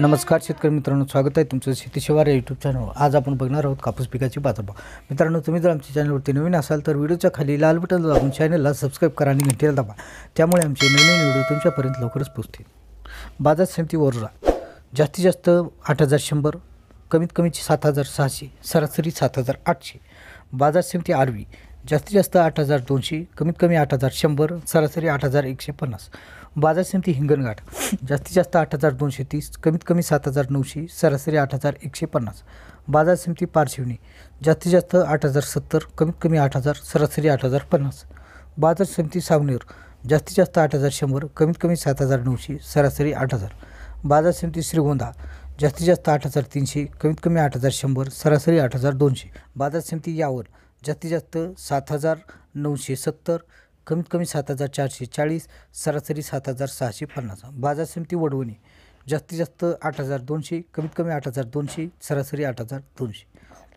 नमस्कार शेतकरी मित्रांनो स्वागत आहे तुमचं शेतीशिवार या यूट्यूब चॅनलवर आज आपण बघणार आहोत कापूस पिकाची बाजारभाव मित्रांनो तुम्ही जर आमच्या चॅनलवरती नवीन असाल तर व्हिडिओच्या खाली लाल बटन दाबून चॅनलला सबस्क्राईब करा आणि घंटेला दाबा त्यामुळे आमचे नवीन व्हिडिओ तुमच्यापर्यंत लवकरच पोचतील बाजार समिती वरुरा जास्तीत जास्त आठ हजार शंभर कमीत कमी सात हजार सहाशे सरासरी सात हजार आठशे बाजार समिती आरवी जास्तीत जास्त आठ हजार दोनशे कमीत कमी आठ हजार शंभर सरासरी आठ हजार एकशे पन्नास बाजार समिती हिंगणघाट जास्तीत जास्त आठ हजार दोनशे तीस कमीत कमी सात हजार नऊशे सरासरी आठ हजार एकशे पन्नास बाजार समिती पारशिवनी जास्तीत जास्त आठ हजार सत्तर कमीत कमी आठ हजार सरासरी आठ हजार पन्नास बाजार समिती सावनेर जास्तीत जास्त आठ हजार शंभर कमीत कमी सात हजार नऊशे सरासरी आठ हजार बाजार समिती श्रीगोंदा जास्तीत जास्त आठ हजार तीनशे कमीत कमी आठ हजार शंभर सरासरी आठ हजार दोनशे बाजार समिती यावर जास्तीत जास्त सात हजार नऊशे सत्तर कमीत कमी सात हजार चारशे चाळीस सरासरी सात हजार सहाशे पन्नास बाजार समिती वडवणी जास्तीत जास्त आठ हजार दोनशे कमीत कमी आठ हजार दोनशे सरासरी आठ हजार दोनशे